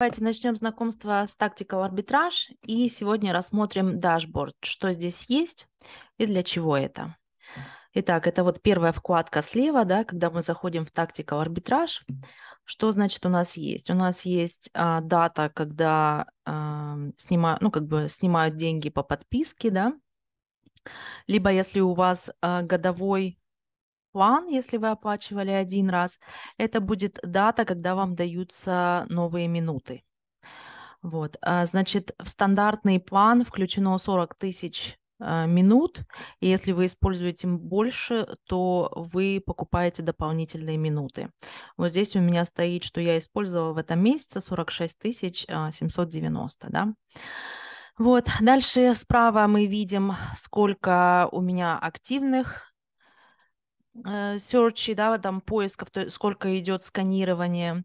Давайте начнем знакомство с Tactical Arbitrage и сегодня рассмотрим дашборд, что здесь есть и для чего это. Итак, это вот первая вкладка слева, да, когда мы заходим в Tactical Arbitrage. Что значит у нас есть? У нас есть а, дата, когда а, эм, снимают, ну, как бы снимают деньги по подписке, да. Либо если у вас а, годовой план, если вы оплачивали один раз, это будет дата, когда вам даются новые минуты. Вот, а, значит, в стандартный план включено 40 тысяч а, минут, и если вы используете больше, то вы покупаете дополнительные минуты. Вот здесь у меня стоит, что я использовала в этом месяце 46 790, а, да. Вот, дальше справа мы видим, сколько у меня активных Э, search, да, там поисков, то есть сколько идет сканирование.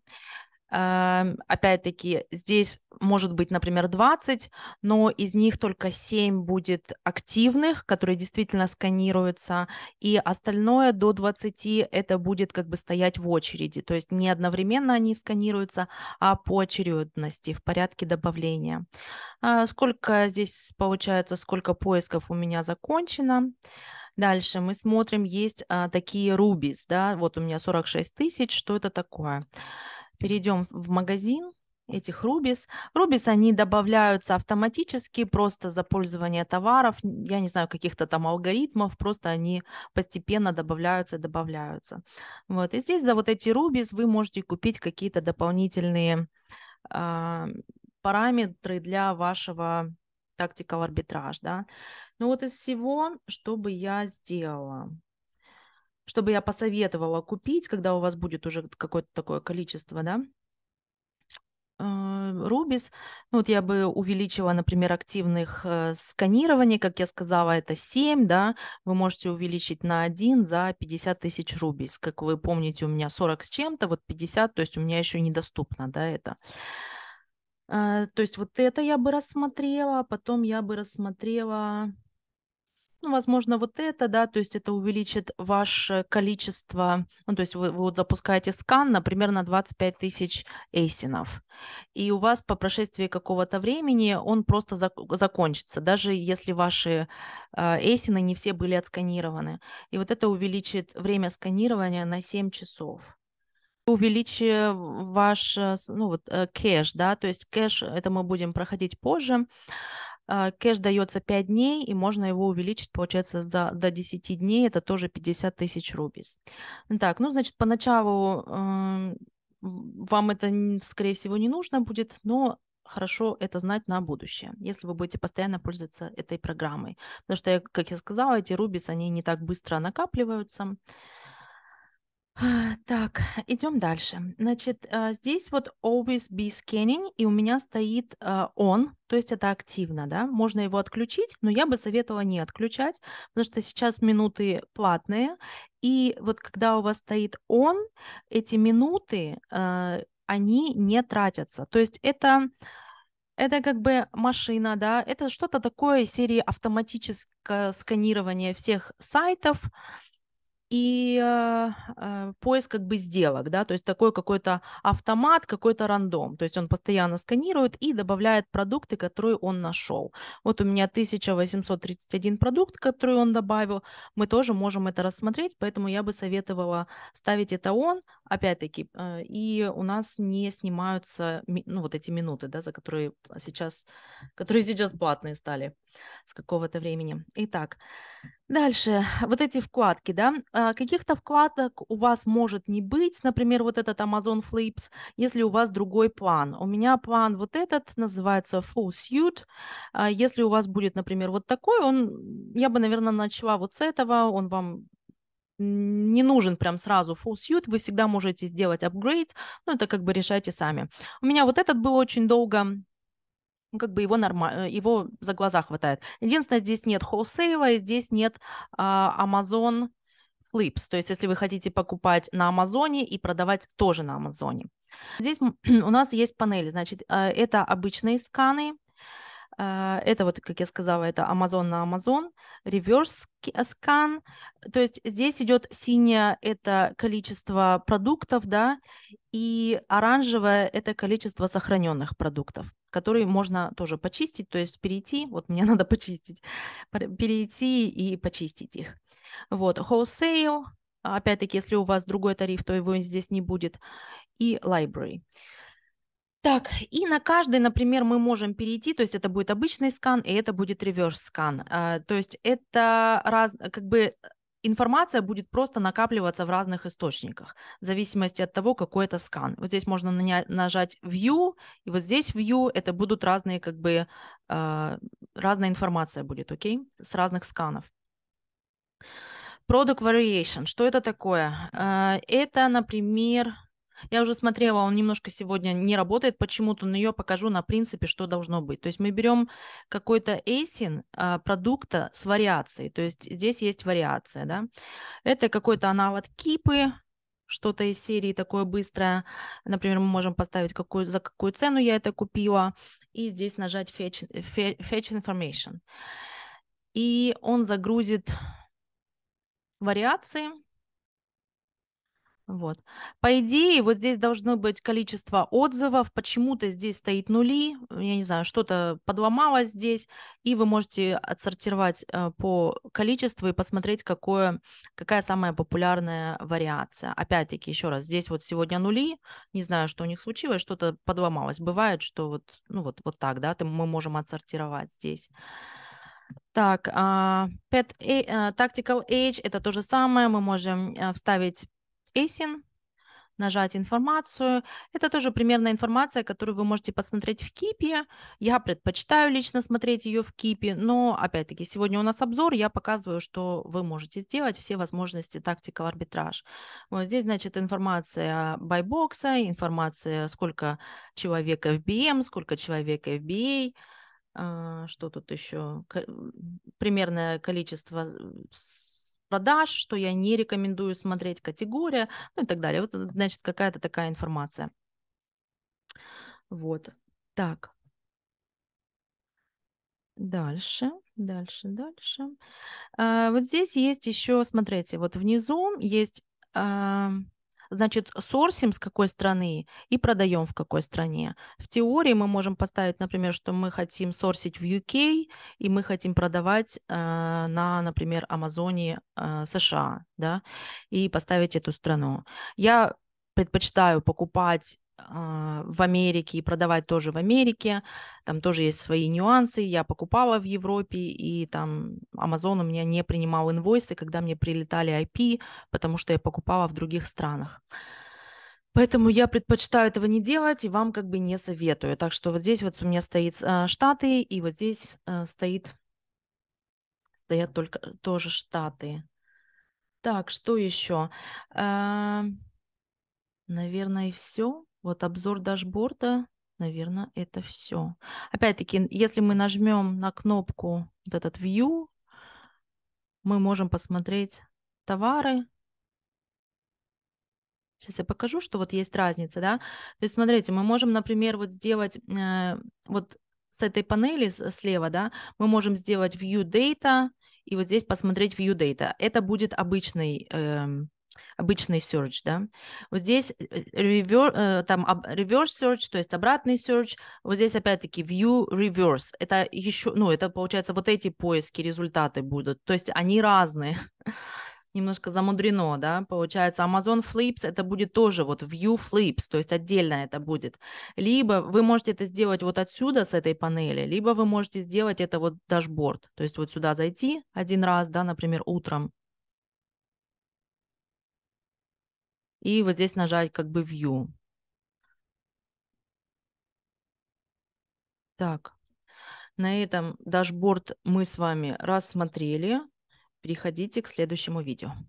Эм, опять-таки, здесь может быть, например, 20, но из них только 7 будет активных, которые действительно сканируются, и остальное до 20 это будет как бы стоять в очереди. То есть не одновременно они сканируются, а по очередности, в порядке добавления. Э, сколько здесь получается, сколько поисков у меня закончено. Дальше мы смотрим, есть а, такие рубис, да, вот у меня 46 тысяч, что это такое? Перейдем в магазин этих рубис. Рубис, они добавляются автоматически, просто за пользование товаров, я не знаю, каких-то там алгоритмов, просто они постепенно добавляются, добавляются. Вот, и здесь за вот эти рубис вы можете купить какие-то дополнительные а, параметры для вашего тактикал арбитраж, да. Но ну, вот из всего, что бы я сделала, что бы я посоветовала купить, когда у вас будет уже какое-то такое количество, да, э, Рубис. Ну, вот я бы увеличила, например, активных э, сканирований, как я сказала, это 7, да, вы можете увеличить на 1 за 50 тысяч рубис. Как вы помните, у меня 40 с чем-то, вот 50, то есть у меня еще недоступно, да, это. Э, то есть вот это я бы рассмотрела, а потом я бы рассмотрела ну, возможно, вот это, да, то есть это увеличит ваше количество, ну, то есть вы, вы вот запускаете скан, например, на 25 тысяч эйсинов, и у вас по прошествии какого-то времени он просто зак закончится, даже если ваши а, эйсины не все были отсканированы. И вот это увеличит время сканирования на 7 часов увеличи ваш ну, вот, э, кэш, да, то есть кэш, э, это мы будем проходить позже, а, кэш дается 5 дней, и можно его увеличить, получается, за, до 10 дней. Это тоже 50 тысяч рубис. Так, ну, значит, поначалу э, вам это, скорее всего, не нужно будет, но хорошо это знать на будущее, если вы будете постоянно пользоваться этой программой. Потому что, как я сказала, эти рубис, они не так быстро накапливаются. А, так, идем дальше. Значит, э, здесь вот always be scanning, и у меня стоит э, on, то есть это активно, да, можно его отключить, но я бы советовала не отключать, потому что сейчас минуты платные, и вот когда у вас стоит on, эти минуты, э, они не тратятся, то есть это это как бы машина, да, это что-то такое серии автоматического сканирования всех сайтов, и э, э, поиск как бы сделок, да, то есть такой какой-то автомат, какой-то рандом, то есть он постоянно сканирует и добавляет продукты, которые он нашел. Вот у меня 1831 продукт, который он добавил, мы тоже можем это рассмотреть, поэтому я бы советовала ставить это он, опять-таки, э, и у нас не снимаются, ну, вот эти минуты, да, за которые сейчас, которые сейчас платные стали с какого-то времени. Итак, дальше, вот эти вкладки, да, э, а, каких-то вкладок у вас может не быть, например, вот этот Amazon Flips, если у вас другой план. У меня план вот этот, называется Full Suit. А, если у вас будет, например, вот такой, он, я бы, наверное, начала вот с этого, он вам не нужен прям сразу full suit, вы всегда можете сделать апгрейд, ну это как бы решайте сами. У меня вот этот был очень долго как бы его, норма... Э, его за глаза хватает. Единственное, здесь нет Wholesale, и здесь нет а, Amazon Lips, то есть если вы хотите покупать на Амазоне и продавать тоже на Амазоне. Здесь у нас есть панели, значит, э, это обычные сканы, а, это вот, как я сказала, это Amazon на Amazon, reverse scan. Э, то есть здесь идет синяя – это количество продуктов, да, и оранжевое – это количество сохраненных продуктов которые можно тоже почистить, то есть перейти, вот мне надо почистить, перейти и почистить их. Вот, wholesale, опять-таки, если у вас другой тариф, то его здесь не будет, и library. Так, и на каждый, например, мы можем перейти, то есть это будет обычный скан, и это будет реверс-скан. Э, то есть это раз, как бы информация будет просто накапливаться в разных источниках, в зависимости от того, какой это скан. Вот здесь можно нажать View, и вот здесь View это будут разные, как бы, э, разная информация будет, окей, okay? с разных сканов. Product Variation, что это такое? Э, это, например, я уже смотрела, он немножко сегодня не работает почему-то, но я покажу на принципе, что должно быть. То есть мы берем какой-то эйсин а, продукта с вариацией. То есть здесь есть вариация, да. Это какой-то аналог кипы, что-то из серии такое быстрое. Например, мы можем поставить, какую, за какую цену я это купила, и здесь нажать fetch, fetch information. И он загрузит вариации, вот. По идее, вот здесь должно быть количество отзывов. Почему-то здесь стоит нули, я не знаю, что-то подломалось здесь, и вы можете отсортировать э, по количеству и посмотреть, какое, какая самая популярная вариация. Опять-таки, еще раз, здесь вот сегодня нули, не знаю, что у них случилось, что-то подломалось. Бывает, что вот, ну вот, вот так, да, мы можем отсортировать здесь. Так, а, pet, э, tactical age – это то же самое. Мы можем э, вставить ASIN, нажать информацию. Это тоже примерная информация, которую вы можете посмотреть в Кипе. Я предпочитаю лично смотреть ее в Кипе, но, опять-таки, сегодня у нас обзор, я показываю, что вы можете сделать, все возможности тактика в арбитраж. Вот здесь, значит, информация байбокса, информация, сколько человек FBM, сколько человек FBA, а, что тут еще, примерное количество продаж, что я не рекомендую смотреть категория, ну и так далее. Вот, э, значит, какая-то такая информация. Вот. Так. Дальше, дальше, дальше. А, вот здесь есть еще, смотрите, вот внизу есть а, Значит, сорсим с какой страны и продаем в какой стране. В теории мы можем поставить, например, что мы хотим сорсить в UK, и мы хотим продавать э, на, например, Амазоне э, США, да, и поставить эту страну. Я предпочитаю покупать а, в Америке и продавать тоже в Америке. Там тоже есть свои нюансы. Я покупала в Европе, и там Amazon у меня не принимал инвойсы, когда мне прилетали IP, потому что я покупала в других странах. Поэтому я предпочитаю этого не делать и вам как бы не советую. Так что вот здесь вот у меня стоит а, Штаты, и вот здесь а, стоит, стоят только тоже Штаты. Так, что еще? Наверное, все. Вот обзор дашборда, наверное, это все. Опять-таки, если мы нажмем на кнопку вот этот View, мы можем посмотреть товары. Сейчас я покажу, что вот есть разница, да. То есть, смотрите, мы можем, например, вот сделать э, вот с этой панели слева, да, мы можем сделать View Data, и вот здесь посмотреть View Data. Это будет обычный э, обычный search, да. Вот здесь reverse, э, э, там reverse search, то есть обратный search. Вот здесь опять-таки view reverse. Это еще, ну, это получается вот эти поиски, результаты будут. То есть они разные. Немножко замудрено, да, получается. Amazon Flips это будет тоже вот view flips, то есть отдельно это будет. Либо вы можете это сделать вот отсюда с этой панели, либо вы можете сделать это вот дашборд, то есть вот сюда зайти один раз, да, например, утром и вот здесь нажать как бы View. Так, на этом дашборд мы с вами рассмотрели. Переходите к следующему видео.